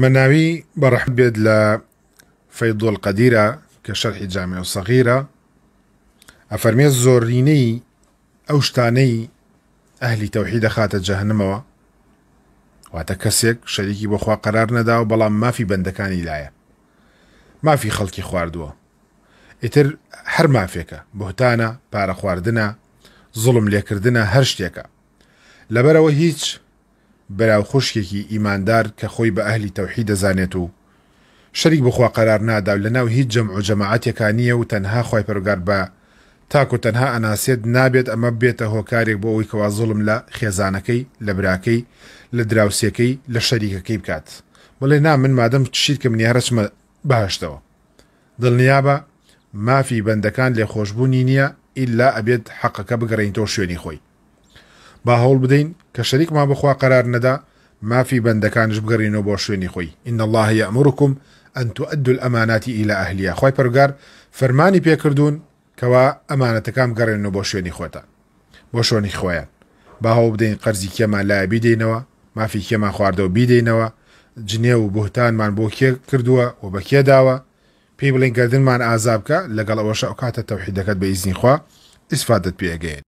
مناوی بەڕەح بێت لە فەیدۆڵ قەدیرە کە شەرحی جامێ و سەغیرە ئەفەرمێ زۆرینەی ئەو شتانەی ئەهلی تەوحی دەخاتە جەهنمەوە واتە کەسێک شەریکی بۆخوا قەرار نەدا و بەڵام مافی بەندەکانی لایە مافی خەڵکی خواردووە ئیتر هەر مافێکە بهتانە پارە خواردنە زڵم لێکردنە هەر شتێکە لەبەرەوە هیچ بەراو خوشکێکی ئیماندار کە خۆی بە ئەهلی تەوحی دەزانێت و شەریک بخوا قەرار نادا لە ناو هیچ جەم و جەماعاتێکە نییە و تەنها خی پەرگار بە تاکو تەنها ئەناسێت نابێت ئەمە بێتە هۆکارێک بۆ ئەوی کەوا زڵم لە خێزانەکەی لە براکەی لە دراوسەکەی لە شەریکەکەی بکات بڵێ نا من مادەم تشید کە منیارەچمە باشتەوە دڵنیابە مافی بەندەکان لێ خۆشببوونی نییە ئللا ئەبێت حەقەکە بگەڕین تۆ شوێنی خۆی با هەوڵ بدەین کە شەریکمان بخوا قرار نەدا مافی بەندەکانش بگەڕینەوە بۆ شوێنی خۆی ئین الله ئەمرکم ئەن تو ئەدل ئەماناتی ئیلا ئەهلیە خی پەرگار فەرمانی پێکردوون کەوا ئەمانەتەکان گەڕێنەوە بۆ شوێنی خۆتان بۆ شوێنی خۆیان باهۆ بدەین قەرزی کێمان لایە بیدەینەوە مافی کێمان خواردەوە بیدەینەوە جنێ و بهتانمان بۆ کێ کردووە و بە کێداوە پێی بڵێن گردنمان ئازابکە لەگەڵ ئەوەش ئەو کاتە تەوحیدەکەت بە ئیزنی خوا ئیسفادت پێگەین